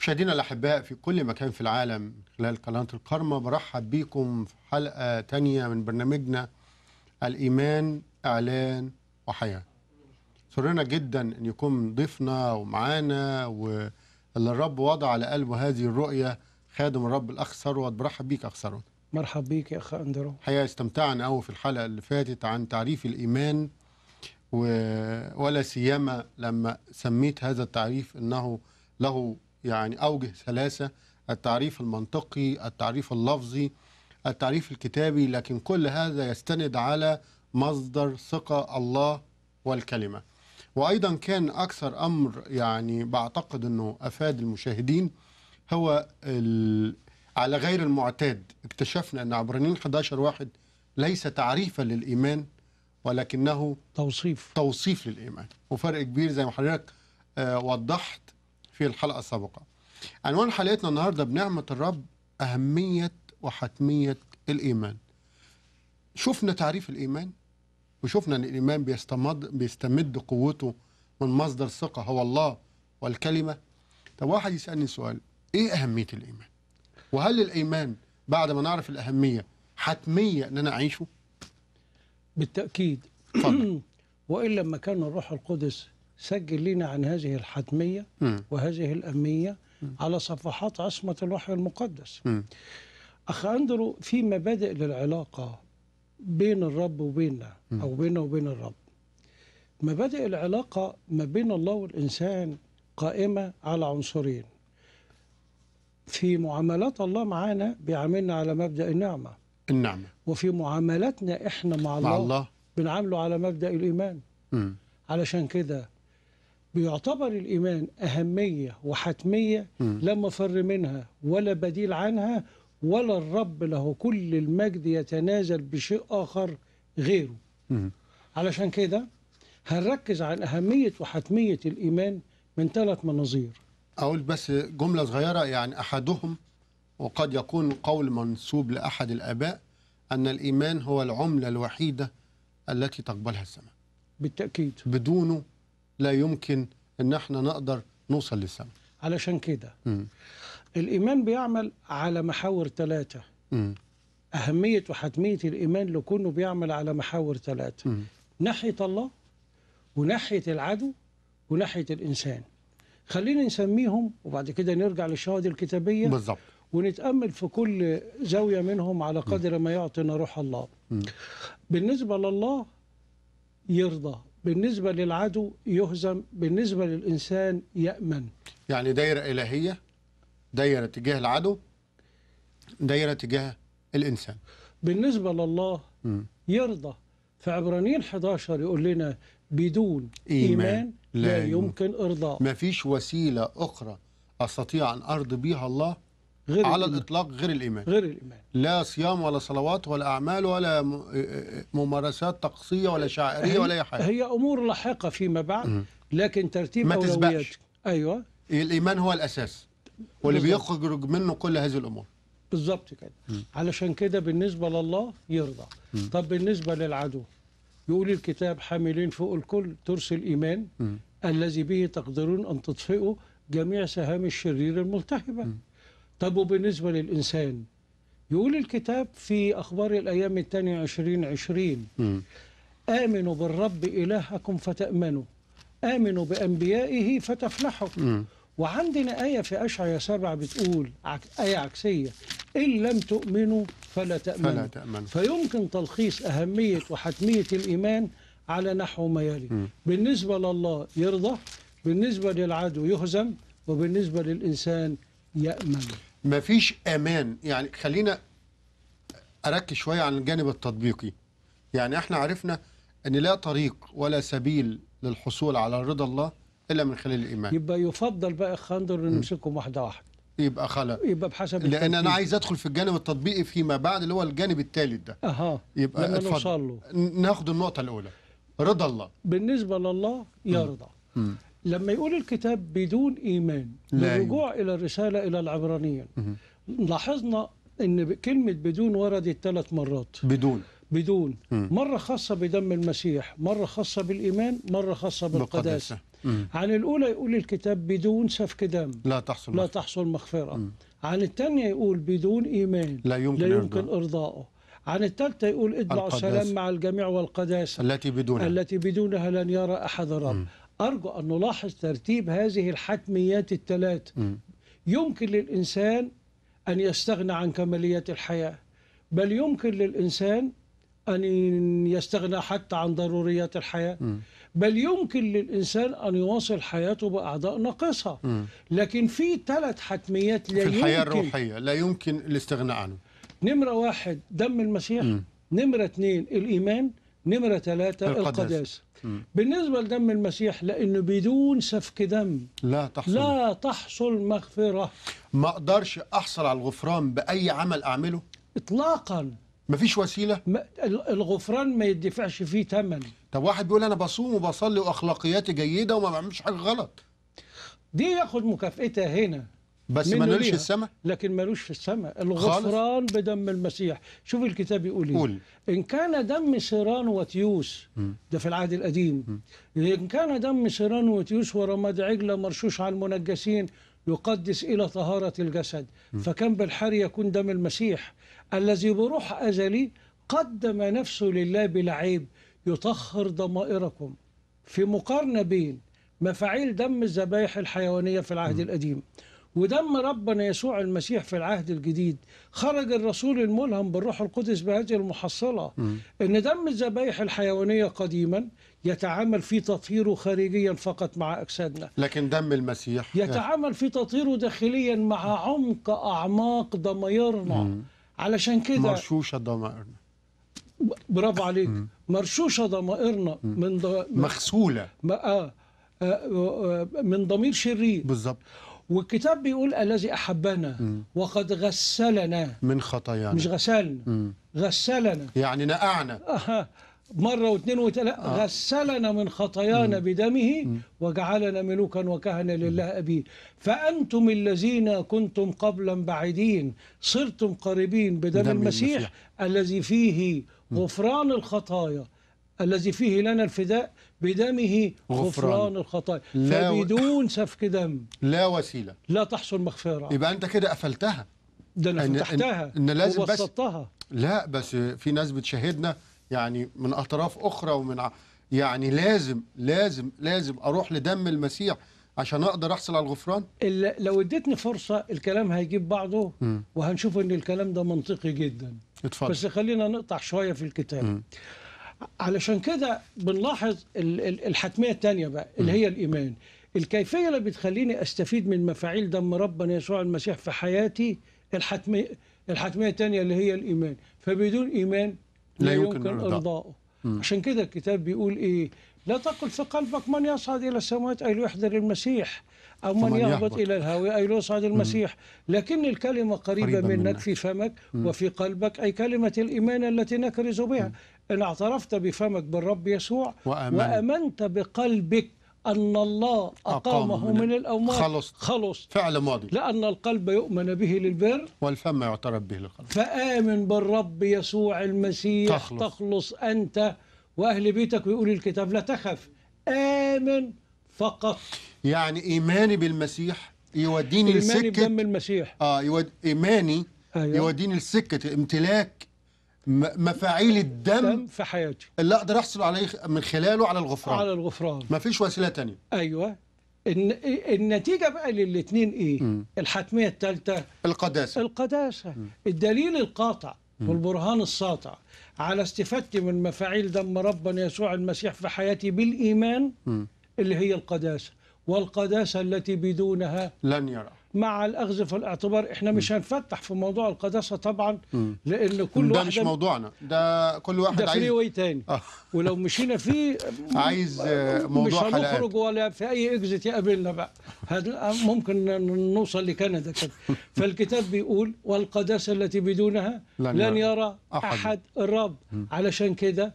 مشاهدينا الأحباء في كل مكان في العالم من خلال قناة الكرمة برحب بيكم في حلقة تانية من برنامجنا الإيمان إعلان وحياة سرنا جدا أن يكون ضيفنا ومعانا واللي الرب وضع على قلبه هذه الرؤية خادم الرب الأخ ثروت برحب بيك أخ ثروت مرحب بيك يا أخ أندرو الحقيقة استمتعنا قوي في الحلقة اللي فاتت عن تعريف الإيمان و... ولا سيما لما سميت هذا التعريف أنه له يعني أوجه ثلاثة التعريف المنطقي التعريف اللفظي التعريف الكتابي لكن كل هذا يستند على مصدر ثقة الله والكلمة وأيضا كان أكثر أمر يعني بعتقد أنه أفاد المشاهدين هو على غير المعتاد اكتشفنا أن عبرانيين 11 واحد ليس تعريفا للإيمان ولكنه توصيف توصيف للإيمان وفرق كبير زي ما حضرتك آه، وضحت في الحلقة السابقة عنوان حلقتنا النهاردة بنعمة الرب أهمية وحتمية الإيمان شفنا تعريف الإيمان وشفنا أن الإيمان بيستمد, بيستمد قوته من مصدر ثقة هو الله والكلمة طب واحد يسألني سؤال إيه أهمية الإيمان وهل الإيمان بعد ما نعرف الأهمية حتمية أن أنا أعيشه بالتأكيد وإلا لما كان الروح القدس سجل لنا عن هذه الحتمية م. وهذه الأمية م. على صفحات عصمة الوحي المقدس م. أخ أندرو في مبادئ للعلاقة بين الرب وبيننا أو بيننا وبين الرب مبادئ العلاقة ما بين الله والإنسان قائمة على عنصرين في معاملات الله معانا بيعاملنا على مبدأ النعمة النعمة وفي معاملاتنا إحنا مع, مع الله, الله بنعامله على مبدأ الإيمان م. علشان كده بيعتبر الإيمان أهمية وحتمية لا مفر منها ولا بديل عنها ولا الرب له كل المجد يتنازل بشيء آخر غيره علشان كده هنركز عن أهمية وحتمية الإيمان من ثلاث مناظير أقول بس جملة صغيرة يعني أحدهم وقد يكون قول منسوب لأحد الآباء أن الإيمان هو العملة الوحيدة التي تقبلها السماء بالتأكيد بدونه لا يمكن ان احنا نقدر نوصل للسماء علشان كده الايمان بيعمل على محاور ثلاثه اهميه وحتميه الايمان لكونه بيعمل على محاور ثلاثه ناحيه الله وناحيه العدو وناحيه الانسان خلينا نسميهم وبعد كده نرجع للشهادة الكتابيه بالظبط ونتامل في كل زاويه منهم على قدر ما يعطينا روح الله م. بالنسبه لله يرضى بالنسبة للعدو يهزم بالنسبة للإنسان يأمن يعني دايرة إلهية دايرة تجاه العدو دايرة تجاه الإنسان بالنسبة لله م. يرضى فعبرانيين 11 يقول لنا بدون إيمان, إيمان لا, لا يمكن إرضاء مفيش وسيلة أخرى أستطيع أن أرضي بيها الله غير على الإيمان. الإطلاق غير الإيمان غير الإيمان لا صيام ولا صلوات ولا أعمال ولا ممارسات طقسية ولا شعائريه ولا أي حاجة هي أمور لاحقة فيما بعد لكن ترتيب ما تسبقش. أيوة الإيمان هو الأساس واللي بيخرج منه كل هذه الأمور بالظبط كده م. علشان كده بالنسبة لله يرضى م. طب بالنسبة للعدو يقول الكتاب حاملين فوق الكل ترس الإيمان م. الذي به تقدرون أن تطفئوا جميع سهام الشرير الملتهبة م. طب وبالنسبة للإنسان يقول الكتاب في أخبار الأيام الثانية عشرين عشرين آمنوا بالرب إلهكم فتأمنوا آمنوا بأنبيائه فتفلحوا م. وعندنا آية في أشعيا سبعة بتقول آية عكسية إن لم تؤمنوا فلا تأمنوا, فلا تأمنوا. فيمكن تلخيص أهمية وحتمية الإيمان على نحو ما يلي م. بالنسبة لله يرضى بالنسبة للعدو يهزم وبالنسبة للإنسان يأمن ما فيش امان يعني خلينا اركز شويه عن الجانب التطبيقي يعني احنا عرفنا ان لا طريق ولا سبيل للحصول على رضا الله الا من خلال الايمان يبقى يفضل بقى خندر نمسكهم واحده واحده يبقى خلا يبقى بحسب لان انا عايز ادخل في الجانب التطبيقي فيما بعد اللي هو الجانب الثالث ده اها يبقى نوصل له ناخد النقطه الاولى رضا الله بالنسبه لله يرضى لما يقول الكتاب بدون إيمان نعم. للرجوع إلى الرسالة إلى العبرانية لاحظنا أن كلمة بدون وردت ثلاث مرات بدون بدون مم. مرة خاصة بدم المسيح مرة خاصة بالإيمان مرة خاصة بالقداسة مم. عن الأولى يقول الكتاب بدون سفك دم لا تحصل لا تحصل مغفرة مم. عن الثانية يقول بدون إيمان لا يمكن, لا يمكن إرضاءه, إرضاءه. عن الثالثة يقول ادعوا السلام مع الجميع والقداسة التي بدونها التي بدونها لن يرى أحد رب أرجو أن نلاحظ ترتيب هذه الحتميات الثلاث يمكن للإنسان أن يستغنى عن كماليات الحياة بل يمكن للإنسان أن يستغنى حتى عن ضروريات الحياة بل يمكن للإنسان أن يواصل حياته بأعضاء ناقصة لكن في ثلاث حتميات لا في الحياة يمكن الروحية لا يمكن الاستغناء عنه نمرة واحد دم المسيح نمرة اثنين الإيمان نمرة ثلاثة القداسة بالنسبة لدم المسيح لأنه بدون سفك دم لا تحصل لا تحصل مغفرة ما أقدرش أحصل على الغفران بأي عمل أعمله إطلاقا مفيش وسيلة ما الغفران ما يدفعش فيه ثمن طب واحد بيقول أنا بصوم وبصلي وأخلاقياتي جيدة وما بعملش حاجة غلط دي ياخد مكافئتها هنا بس ما نقولش السماء لكن مالوش في السماء الغفران خالص. بدم المسيح شوف الكتاب يقول إيه. قول. ان كان دم سيران وتيوس ده في العهد القديم م. ان كان دم سيران وتيوس ورماد عجله مرشوش على المنجسين يقدس الى طهاره الجسد م. فكان بالحر يكون دم المسيح الذي بروح ازلي قدم نفسه لله بلا عيب يطهر ضمائركم في مقارنه بين مفاعيل دم الذبائح الحيوانيه في العهد م. القديم ودم ربنا يسوع المسيح في العهد الجديد خرج الرسول الملهم بالروح القدس بهذه المحصلة م. أن دم الذبائح الحيوانية قديما يتعامل في تطهيره خارجيا فقط مع أجسادنا لكن دم المسيح يتعامل في تطهيره داخليا مع عمق أعماق ضميرنا علشان كده مرشوشة ضمائرنا برافو عليك مرشوشة ضمائرنا من ض... مغسولة آه،, آه. آه. آه. من ضمير شرير بالظبط والكتاب بيقول الذي أحبنا م. وقد غسلنا من خطايانا مش غسلنا م. غسلنا يعني نقعنا آه مرة واثنين وثلاثة آه. غسلنا من خطايانا بدمه م. وجعلنا ملوكا وكهنة لله أبيه فأنتم الذين كنتم قبلا بعيدين صرتم قريبين بدم المسيح, المسيح الذي فيه غفران الخطايا الذي فيه لنا الفداء بدمه غفران, غفران الخطايا فبدون و... سفك دم لا وسيله لا تحصل مغفره يبقى انت كده قفلتها ده انا فتحتها إن, إن لازم وبسطتها بس لا بس في ناس بتشاهدنا يعني من اطراف اخرى ومن يعني لازم لازم لازم اروح لدم المسيح عشان اقدر احصل على الغفران لو اديتني فرصه الكلام هيجيب بعضه م. وهنشوف ان الكلام ده منطقي جدا اتفضل بس خلينا نقطع شويه في الكتاب م. علشان كده بنلاحظ الحتميه الثانيه بقى اللي هي الايمان الكيفيه اللي بتخليني استفيد من مفاعيل دم ربنا يسوع المسيح في حياتي الحتميه الحتميه الثانيه اللي هي الايمان فبدون ايمان لا يمكن, يمكن ارضائه عشان كده الكتاب بيقول ايه لا تقل في قلبك من يصعد الى السماوات اي ليحضر المسيح او من يهبط الى الهاوي اي ليصعد المسيح لكن الكلمه قريبه, قريبة منك, منك في فمك وفي قلبك اي كلمه الايمان التي نكرز بها إن اعترفت بفمك بالرب يسوع وأمن. وأمنت بقلبك أن الله أقامه, أقام من, من الأموات خلص خلص فعل ماضي لأن القلب يؤمن به للبر والفم يعترف به للخلص فآمن بالرب يسوع المسيح تخلص, تخلص أنت وأهل بيتك ويقول الكتاب لا تخف آمن فقط يعني إيماني بالمسيح يوديني إيماني لسكة إيماني بدم المسيح آه يود... إيماني أيوه. يوديني لسكة امتلاك مفاعيل الدم في حياتي اللي اقدر احصل عليه من خلاله على الغفران على الغفران مفيش وسيله تانية ايوه النتيجه بقى للاثنين ايه مم. الحتميه الثالثه القداسه القداسه مم. الدليل القاطع والبرهان الساطع على استفادتي من مفاعيل دم ربنا يسوع المسيح في حياتي بالايمان مم. اللي هي القداسه والقداسه التي بدونها لن يرى مع الاخذ في الاعتبار احنا مش هنفتح في موضوع القداسه طبعا لان كل واحد ده مش موضوعنا ده كل واحد ده عايز ده واي تاني آه. ولو مشينا فيه عايز آه، موضوع مش هنخرج ولا في اي اكزيت يقابلنا بقى ممكن نوصل لكندا كده فالكتاب بيقول والقداسه التي بدونها لن, لن يرى احد, أحد الرب علشان كده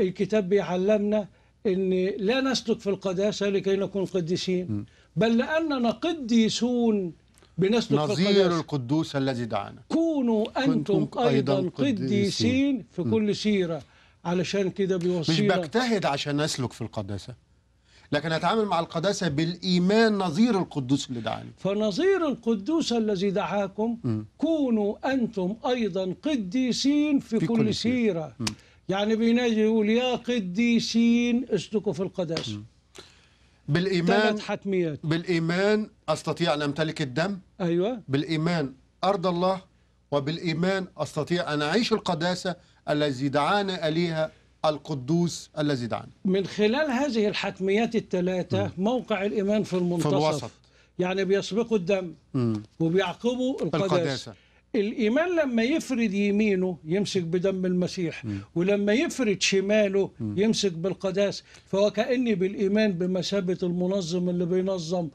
الكتاب بيعلمنا ان لا نسلك في القداسه لكي نكون قديسين بل لأننا قديسون بنسلك نظير القدوس الذي دعانا كونوا أنتم أيضا قديسين في كل سيرة علشان كده بيوصينا مش بجتهد عشان أسلك في القداسة لكن هتعامل مع القداسة بالإيمان نظير القدوس اللي دعاني فنظير القدوس الذي دعاكم م. كونوا أنتم أيضا قديسين في, في كل, كل سيرة, سيرة. يعني بينادي يقول يا قديسين اسلكوا في القداسة م. بالإيمان ثلاث حتميات بالإيمان أستطيع أن أمتلك الدم أيوة بالإيمان أرضى الله وبالإيمان أستطيع أن أعيش القداسة الذي دعانا إليها القدوس الذي دعانا من خلال هذه الحتميات الثلاثة موقع الإيمان في المنتصف في الوسط. يعني بيسبقوا الدم وبيعقبوا القداسة, القداسة. الإيمان لما يفرد يمينه يمسك بدم المسيح م. ولما يفرد شماله م. يمسك بالقداس فهو كأني بالإيمان بمثابة المنظم اللي بينظم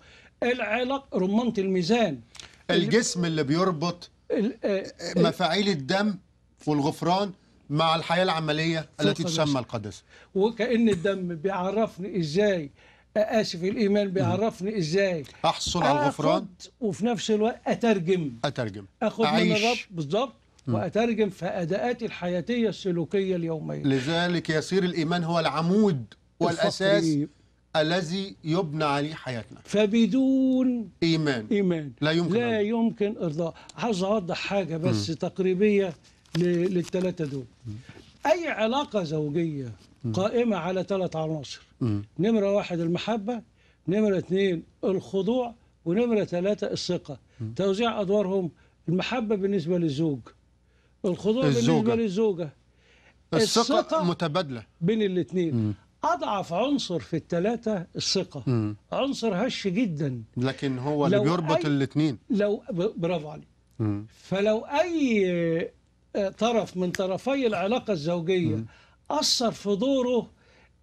العلاق رمانة الميزان الجسم اللي بيربط آه، آه، مفاعيل الدم والغفران مع الحياة العملية التي تسمى القداسة وكأن الدم بيعرفني إزاي اسف الايمان بيعرفني ازاي احصل على الغفران وفي نفس الوقت اترجم اترجم اخد أعيش. من الرب بالظبط واترجم في اداءاتي الحياتيه السلوكيه اليوميه لذلك يصير الايمان هو العمود والاساس الذي يبنى عليه حياتنا فبدون ايمان ايمان لا يمكن لا أن... يمكن ارضاء عايز اوضح حاجه بس م. تقريبيه للثلاثه دول م. أي علاقة زوجية قائمة على ثلاث عناصر نمرة واحد المحبة نمرة اثنين الخضوع ونمرة ثلاثة الثقة توزيع أدوارهم المحبة بالنسبة للزوج الخضوع الزوجة. بالنسبة للزوجة الثقة, الثقة متبادلة بين الاثنين أضعف عنصر في الثلاثة الثقة مم. عنصر هش جدا لكن هو اللي بيربط أي... الاثنين لو برافو عليك فلو أي طرف من طرفي العلاقة الزوجية أثر في دوره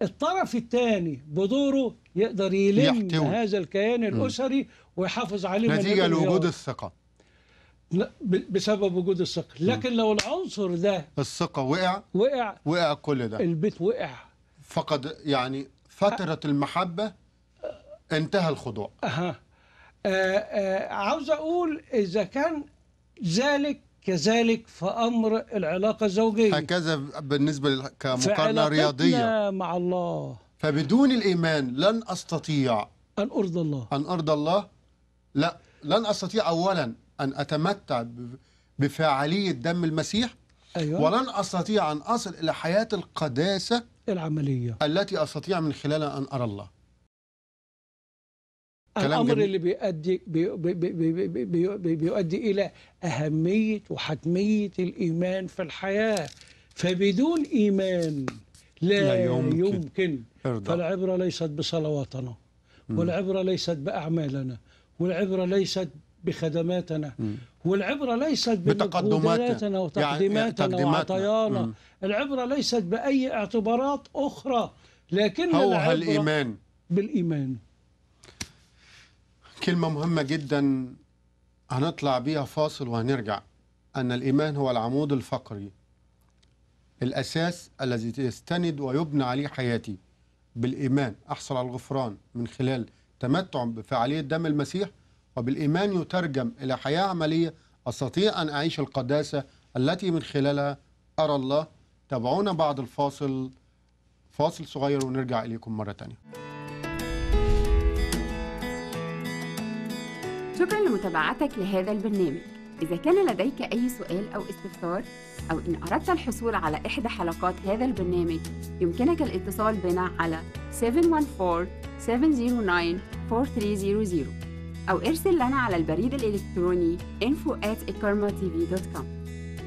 الطرف الثاني بدوره يقدر يلم يحتوي. هذا الكيان الأسري ويحافظ عليه نتيجة لوجود الثقة بسبب وجود الثقة لكن لو العنصر ده الثقة وقع وقع وقع كل ده البيت وقع فقد يعني فترة أه المحبة انتهى الخضوع أه. أه. أه. عاوز أقول إذا كان ذلك كذلك في امر العلاقه الزوجيه هكذا بالنسبه كمقارنه رياضيه مع الله فبدون الايمان لن استطيع ان ارضى الله ان ارضى الله لا لن استطيع اولا ان اتمتع بفاعليه دم المسيح أيوة. ولن استطيع ان اصل الى حياه القداسه العمليه التي استطيع من خلالها ان ارى الله الأمر جميل. اللي بيؤدي بي بي بي بي بي بيؤدي إلى أهمية وحتمية الإيمان في الحياة فبدون إيمان لا, لا يمكن, يمكن. فالعبرة ليست بصلواتنا والعبرة ليست بأعمالنا والعبرة ليست بخدماتنا والعبرة ليست بتقدماتنا يعني وتقديماتنا يعني وعطيانا العبرة ليست بأي اعتبارات أخرى لكن هو الإيمان بالإيمان كلمة مهمة جدا هنطلع بيها فاصل وهنرجع أن الإيمان هو العمود الفقري الأساس الذي تستند ويبنى عليه حياتي بالإيمان أحصل على الغفران من خلال تمتع بفعالية دم المسيح وبالإيمان يترجم إلى حياة عملية أستطيع أن أعيش القداسة التي من خلالها أرى الله تابعونا بعد الفاصل فاصل صغير ونرجع إليكم مرة تانية شكرا لمتابعتك لهذا البرنامج إذا كان لديك أي سؤال أو استفسار أو إن أردت الحصول على إحدى حلقات هذا البرنامج يمكنك الاتصال بنا على 714-709-4300 أو ارسل لنا على البريد الإلكتروني info at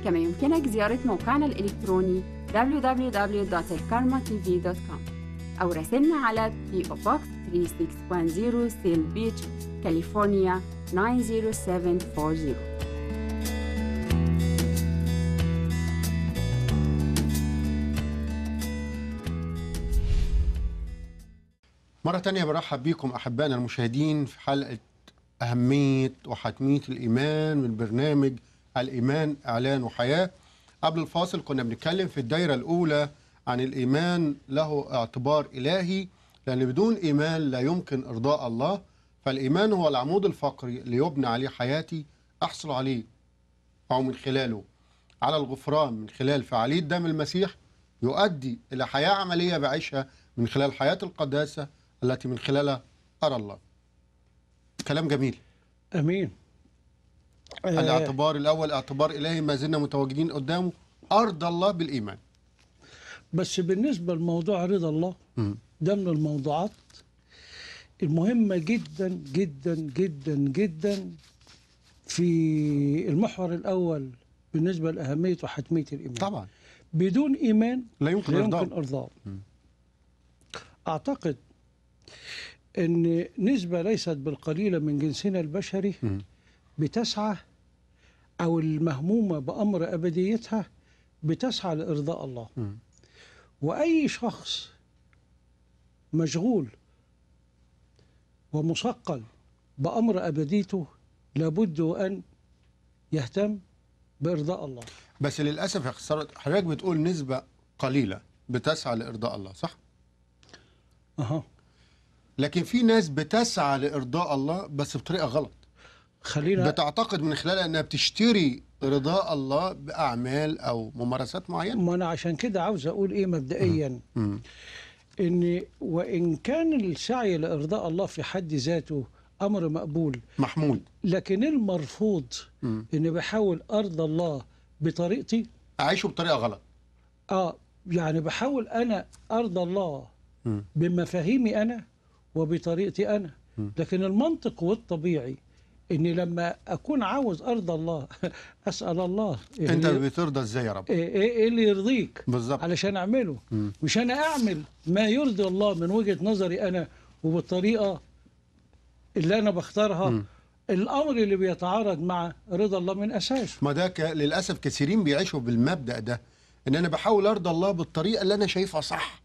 كما يمكنك زيارة موقعنا الإلكتروني www.karmatv.com أو راسلنا على بي أو بوكس 3610 سيل بيتش كاليفورنيا 90740 مرة تانية برحب بكم أحبائنا المشاهدين في حلقة أهمية وحتمية الإيمان من برنامج الإيمان إعلان وحياة قبل الفاصل كنا بنتكلم في الدايرة الأولى عن الإيمان له اعتبار إلهي لأن بدون إيمان لا يمكن إرضاء الله فالإيمان هو العمود الفقري اللي يبنى عليه حياتي أحصل عليه أو من خلاله على الغفران من خلال فعالية دم المسيح يؤدي إلى حياة عملية بعيشها من خلال حياة القداسة التي من خلالها أرى الله كلام جميل أمين الاعتبار آه. الأول اعتبار إلهي ما زلنا متواجدين قدامه أرضى الله بالإيمان بس بالنسبه لموضوع رضا الله ده من الموضوعات المهمه جدا جدا جدا جدا في المحور الاول بالنسبه لاهميه وحتميه الايمان طبعا بدون ايمان لا يمكن, لا يمكن ارضاء اعتقد ان نسبه ليست بالقليله من جنسنا البشري م. بتسعى او المهمومه بامر ابديتها بتسعى لارضاء الله م. وأي شخص مشغول ومصقل بأمر أبديته لابد أن يهتم بإرضاء الله بس للأسف يا خسارة حضرتك بتقول نسبة قليلة بتسعى لإرضاء الله صح؟ أها لكن في ناس بتسعى لإرضاء الله بس بطريقة غلط خلينا بتعتقد من خلالها انها بتشتري رضاء الله باعمال او ممارسات معينه ما انا عشان كده عاوز اقول ايه مبدئيا ان وان كان السعي لارضاء الله في حد ذاته امر مقبول محمود لكن المرفوض ان بحاول ارضى الله بطريقتي اعيشه بطريقه غلط اه يعني بحاول انا ارضى الله بمفاهيمي انا وبطريقتي انا لكن المنطق والطبيعي اني لما اكون عاوز ارضى الله اسال الله إيه انت بترضى ازاي يا رب إيه-, ايه, إيه اللي يرضيك بالظبط علشان اعمله مم. مش انا اعمل ما يرضي الله من وجهه نظري انا وبالطريقه اللي انا بختارها مم. الامر اللي بيتعارض مع رضا الله من اساسه ما ده ك... للاسف كثيرين بيعيشوا بالمبدا ده ان انا بحاول ارضى الله بالطريقه اللي انا شايفها صح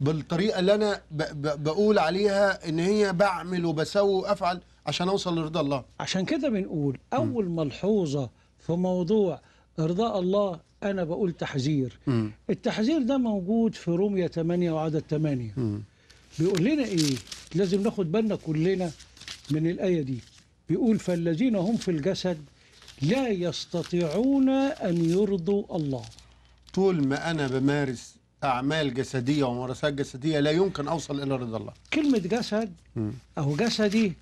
بالطريقه اللي انا ب... ب... بقول عليها ان هي بعمل وبسوي وافعل عشان اوصل لرضا الله عشان كده بنقول اول م. ملحوظه في موضوع ارضاء الله انا بقول تحذير م. التحذير ده موجود في رومية 8 وعدد 8 م. بيقول لنا ايه لازم ناخد بالنا كلنا من الايه دي بيقول فالذين هم في الجسد لا يستطيعون ان يرضوا الله طول ما انا بمارس اعمال جسديه وممارسات جسديه لا يمكن اوصل الى رضا الله كلمه جسد او جسدي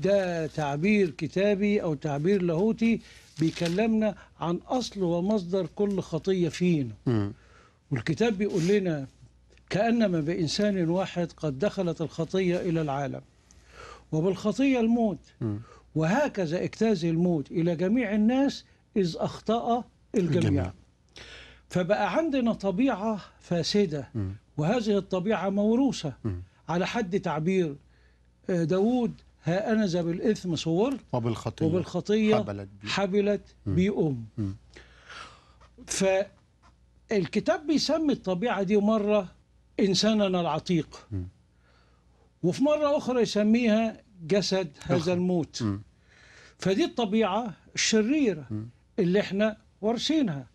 ده تعبير كتابي أو تعبير لاهوتي بيكلمنا عن أصل ومصدر كل خطية فينا والكتاب بيقول لنا كأنما بإنسان واحد قد دخلت الخطية إلى العالم وبالخطية الموت وهكذا اجتاز الموت إلى جميع الناس إذ أخطأ الجميع, الجميع. فبقى عندنا طبيعة فاسدة م. وهذه الطبيعة موروثة على حد تعبير آه، داوود ها أنا ذا بالإثم صورت وبالخطية, وبالخطية حبلت بي, حبلت بي أم فالكتاب بيسمي الطبيعة دي مرة إنساننا العتيق وفي مرة أخرى يسميها جسد هذا الموت م. فدي الطبيعة الشريرة م. اللي احنا وارثينها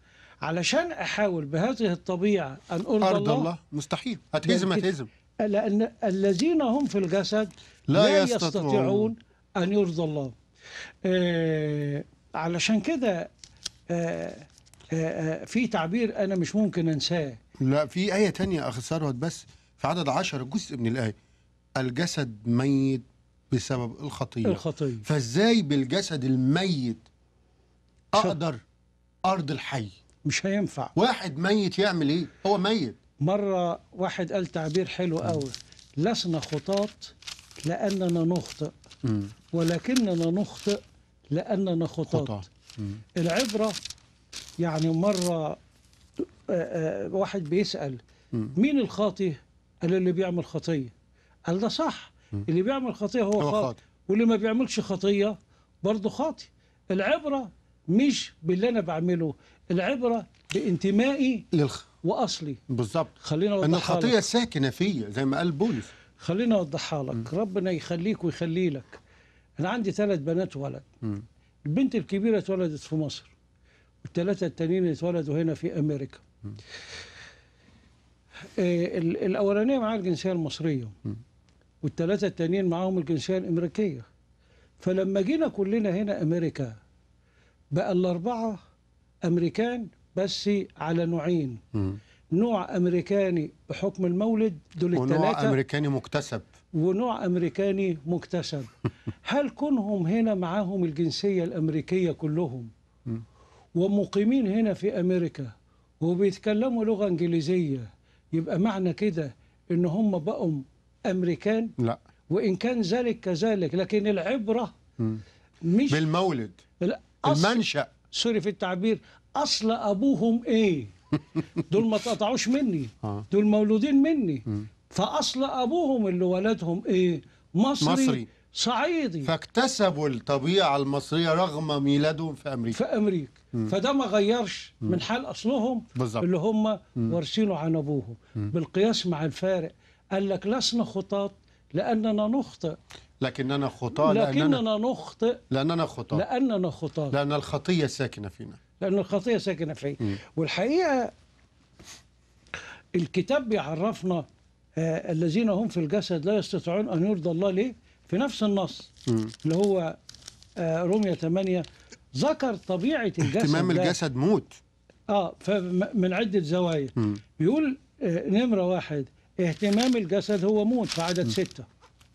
علشان أحاول بهذه الطبيعة أن أرضى أرض الله, الله مستحيل هتهزم هتهزم لأن الذين هم في الجسد لا, لا يستطيعون, أن يرضى الله آه علشان كده آه،, آه آه في تعبير أنا مش ممكن أنساه لا في آية تانية أخي ثروت بس في عدد عشر جزء من الآية الجسد ميت بسبب الخطية الخطية فازاي بالجسد الميت أقدر أرض الحي مش هينفع واحد ميت يعمل إيه هو ميت مرة واحد قال تعبير حلو قوي لسنا خطاط لأننا نخطئ ولكننا نخطئ لأننا خطاة العبرة يعني مرة آه، آه، واحد بيسأل مين الخاطئ قال اللي بيعمل خطية قال ده صح اللي بيعمل خطية هو, هو خاطئ واللي ما بيعملش خطية برضه خاطئ العبرة مش باللي أنا بعمله العبرة بانتمائي للخ... وأصلي بالظبط خلينا أن الخطية ساكنة فيا زي ما قال بولس خليني اوضحها لك م. ربنا يخليك ويخلي لك انا عندي ثلاث بنات وولد م. البنت الكبيره اتولدت في مصر والثلاثه التانيين اتولدوا هنا في امريكا آه الاولانيه معاها الجنسيه المصريه والثلاثه التانيين معاهم الجنسيه الامريكيه فلما جينا كلنا هنا امريكا بقى الاربعه امريكان بس على نوعين نوع امريكاني بحكم المولد دول الثلاثه ونوع امريكاني مكتسب ونوع امريكاني مكتسب هل كونهم هنا معاهم الجنسيه الامريكيه كلهم ومقيمين هنا في امريكا وبيتكلموا لغه انجليزيه يبقى معنى كده ان هم بقوا امريكان لا وان كان ذلك كذلك لكن العبره مش بالمولد المنشا سوري في التعبير اصل ابوهم ايه دول ما اتقطعوش مني آه. دول مولودين مني فاصل ابوهم اللي ولدهم ايه مصري, مصري. صعيدي فاكتسبوا الطبيعه المصريه رغم ميلادهم في امريكا في امريكا مم. فده ما غيرش مم. من حال اصلهم بالزبط. اللي هم وارثينه عن ابوهم مم. بالقياس مع الفارق قال لك لسنا خطاط لاننا نخطئ لكننا خطاة لكننا, لأننا نخطئ لأننا خطاة لأننا خطاة لأن الخطية ساكنة فينا لأن الخطية ساكنة فيه والحقيقة الكتاب بيعرفنا آه الذين هم في الجسد لا يستطيعون أن يرضى الله ليه في نفس النص اللي هو آه رومية 8 ذكر طبيعة الجسد اهتمام الجسد موت اه فمن عدة زوايا بيقول آه نمرة واحد اهتمام الجسد هو موت في عدد م. ستة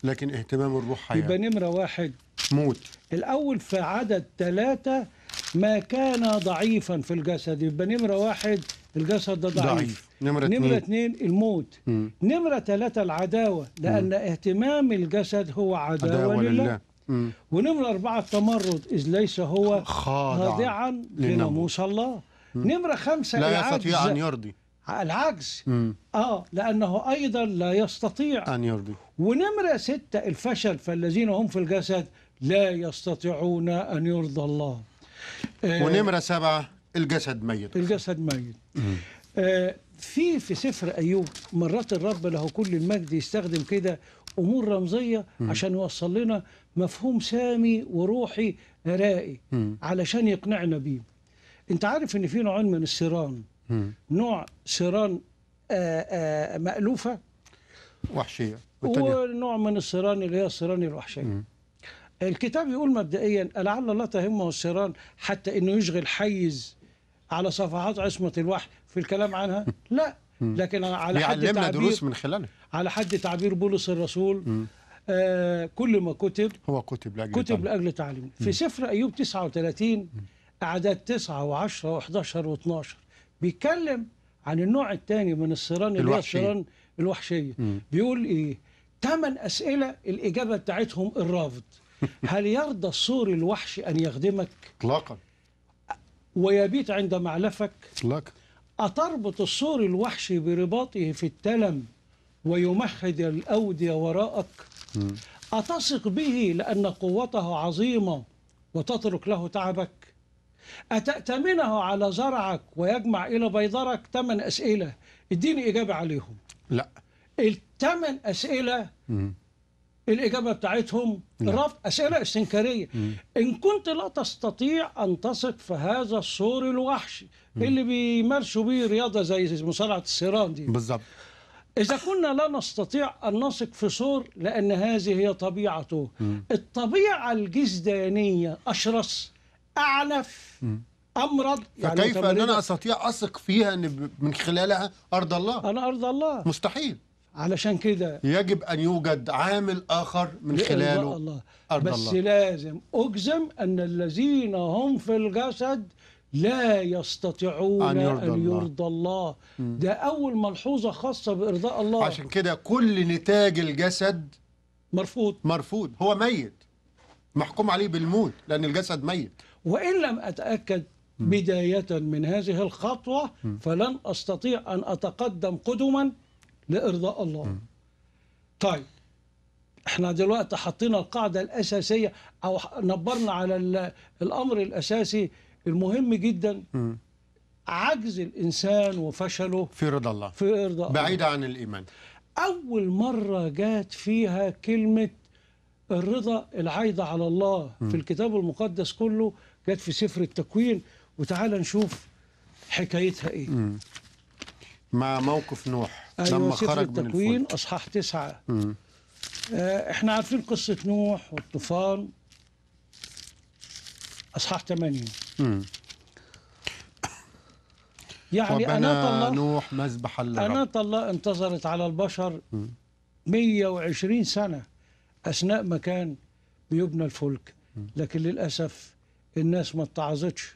لكن اهتمام الروح حياة يبقى نمرة واحد موت الأول في عدد ثلاثة ما كان ضعيفا في الجسد يبقى نمرة واحد الجسد ده ضعيف, ضعيف. نمرة, نمرة اثنين الموت مم. نمرة ثلاثة العداوة لأن مم. اهتمام الجسد هو عداوة, عداوة لله, لله. ونمرة أربعة التمرد إذ ليس هو خاضعا لناموس الله مم. نمرة خمسة لا العجز. يستطيع أن يرضي العجز آه لأنه أيضا لا يستطيع أن يرضي ونمرة ستة الفشل فالذين هم في الجسد لا يستطيعون أن يرضى الله إيه. ونمره سبعه الجسد ميت الجسد ميت آه في في سفر ايوب مرات الرب له كل المجد يستخدم كده امور رمزيه مم. عشان يوصل لنا مفهوم سامي وروحي راقي مم. علشان يقنعنا بيه انت عارف ان في نوعين من السيران مم. نوع سيران آآ آه، آآ آه، مألوفه وحشيه والتانية. ونوع من السيران اللي هي السيران الوحشيه مم. الكتاب يقول مبدئيا لعل الله تهمه السيران حتى انه يشغل حيز على صفحات عصمه الوحي في الكلام عنها لا لكن على حد يعلمنا دروس من خلالها على حد تعبير بولس الرسول آه كل ما كتب هو كتب لاجل كتب تعليم. لاجل تعليم في سفر ايوب 39 اعداد 9 و10 و11 و12 بيتكلم عن النوع الثاني من السيران اللي هي السيران الوحشيه بيقول ايه ثمان اسئله الاجابه بتاعتهم الرافض هل يرضى السور الوحش أن يخدمك؟ إطلاقا ويبيت عند معلفك؟ إطلاقا أتربط السور الوحش برباطه في التلم ويمهد الأودية وراءك؟ م. أتثق به لأن قوته عظيمة وتترك له تعبك؟ أتأتمنه على زرعك ويجمع إلى بيضرك ثمان أسئلة اديني إجابة عليهم لا الثمان أسئلة م. الإجابة بتاعتهم نعم. رفض أسئلة استنكارية إن كنت لا تستطيع أن تثق في هذا الصور الوحشي اللي بيمارسوا بيه رياضة زي مصارعة السيران دي بالظبط إذا كنا لا نستطيع أن نثق في صور لأن هذه هي طبيعته الطبيعة الجزدانية أشرس أعنف امرض يعني فكيف ان انا استطيع اثق فيها ان من خلالها ارض الله انا ارض الله مستحيل علشان كده يجب أن يوجد عامل آخر من خلاله الله. أرض بس الله. لازم أجزم أن الذين هم في الجسد لا يستطيعون أن يرضى, أن يرضى الله. ده أول ملحوظة خاصة بإرضاء الله عشان كده كل نتاج الجسد مرفوض مرفوض هو ميت محكوم عليه بالموت لأن الجسد ميت وإن لم أتأكد بداية من هذه الخطوة فلن أستطيع أن أتقدم قدما لارضاء الله م. طيب احنا دلوقتي حطينا القاعده الاساسيه او نبرنا على الامر الاساسي المهم جدا م. عجز الانسان وفشله في رضا الله في رضا بعيد الله. عن الايمان اول مره جات فيها كلمه الرضا العايده على الله م. في الكتاب المقدس كله جت في سفر التكوين وتعال نشوف حكايتها ايه م. مع موقف نوح أيوة لما خرج من الفلك. اصحاح تسعة مم. آه احنا عارفين قصه نوح والطوفان اصحاح ثمانية مم. يعني أنا الله نوح مذبح أنا الله انتظرت على البشر م. 120 سنة أثناء ما كان بيبنى الفلك م. لكن للأسف الناس ما اتعظتش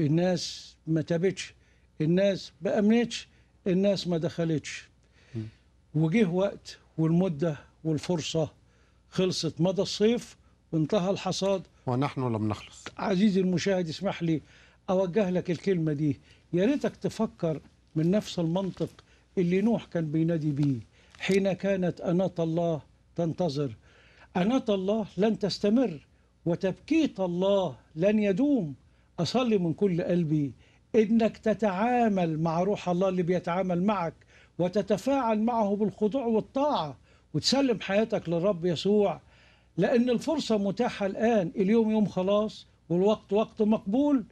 الناس ما تابتش الناس ما أمنتش الناس ما دخلتش وجه وقت والمدة والفرصة خلصت مدى الصيف وانتهى الحصاد ونحن لم نخلص عزيزي المشاهد اسمح لي أوجه لك الكلمة دي يا ريتك تفكر من نفس المنطق اللي نوح كان بينادي بيه حين كانت أناة الله تنتظر أناة الله لن تستمر وتبكيت الله لن يدوم أصلي من كل قلبي انك تتعامل مع روح الله اللي بيتعامل معك وتتفاعل معه بالخضوع والطاعه وتسلم حياتك للرب يسوع لان الفرصه متاحه الان اليوم يوم خلاص والوقت وقت مقبول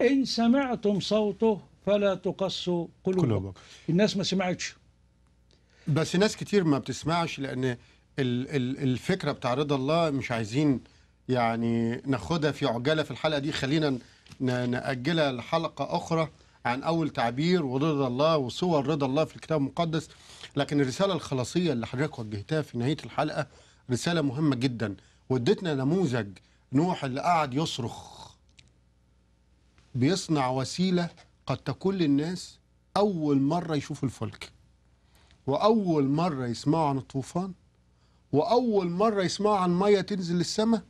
ان سمعتم صوته فلا تقسوا قلوبكم قلوبك. الناس ما سمعتش بس ناس كتير ما بتسمعش لان الفكره بتعرض الله مش عايزين يعني ناخدها في عجاله في الحلقه دي خلينا نأجلها لحلقة أخرى عن أول تعبير ورضا الله وصور رضا الله في الكتاب المقدس لكن الرسالة الخلاصية اللي حضرتك وجهتها في نهاية الحلقة رسالة مهمة جدا وادتنا نموذج نوح اللي قعد يصرخ بيصنع وسيلة قد تكون للناس أول مرة يشوفوا الفلك وأول مرة يسمعوا عن الطوفان وأول مرة يسمعوا عن مية تنزل للسماء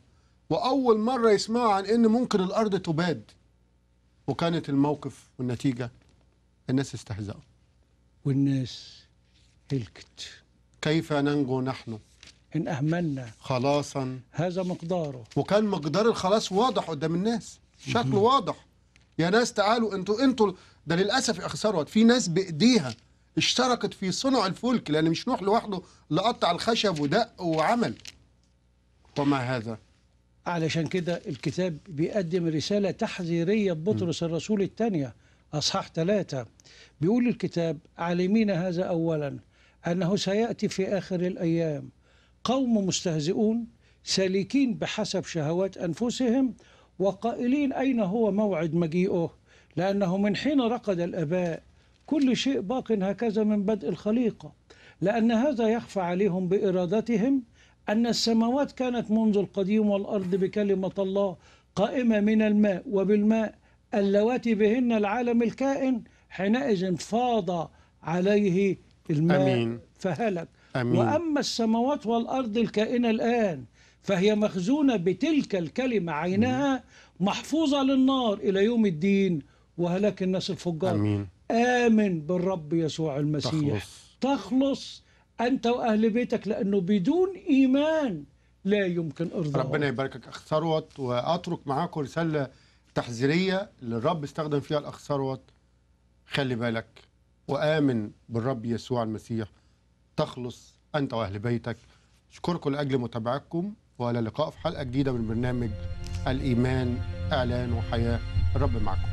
واول مره يسمعوا عن ان ممكن الارض تباد وكانت الموقف والنتيجه الناس استهزأوا والناس هلكت كيف ننجو نحن إن أهملنا خلاصا هذا مقداره وكان مقدار الخلاص واضح قدام الناس شكله واضح يا ناس تعالوا انتوا انتوا ده للأسف يا في ناس بإيديها اشتركت في صنع الفلك لأن مش نوح لوحده اللي قطع الخشب ودق وعمل وما هذا علشان كده الكتاب بيقدم رسالة تحذيرية بطرس الرسول الثانية أصحاح ثلاثة بيقول الكتاب علمين هذا أولا أنه سيأتي في آخر الأيام قوم مستهزئون سالكين بحسب شهوات أنفسهم وقائلين أين هو موعد مجيئه لأنه من حين رقد الآباء كل شيء باق هكذا من بدء الخليقة لأن هذا يخفى عليهم بإرادتهم أن السماوات كانت منذ القديم والأرض بكلمة الله قائمة من الماء وبالماء اللواتي بهن العالم الكائن حينئذ فاض عليه الماء أمين. فهلك أمين. وأما السماوات والأرض الكائنة الآن فهي مخزونة بتلك الكلمة عينها محفوظة للنار إلى يوم الدين وهلاك الناس الفجار آمين. آمن بالرب يسوع المسيح تخلص, تخلص أنت وأهل بيتك لأنه بدون إيمان لا يمكن إرضاء ربنا يباركك أخ ثروت وأترك معاكم رسالة تحذيرية للرب استخدم فيها الأخ ثروت خلي بالك وآمن بالرب يسوع المسيح تخلص أنت وأهل بيتك أشكركم لأجل متابعتكم وإلى اللقاء في حلقة جديدة من برنامج الإيمان إعلان وحياة الرب معكم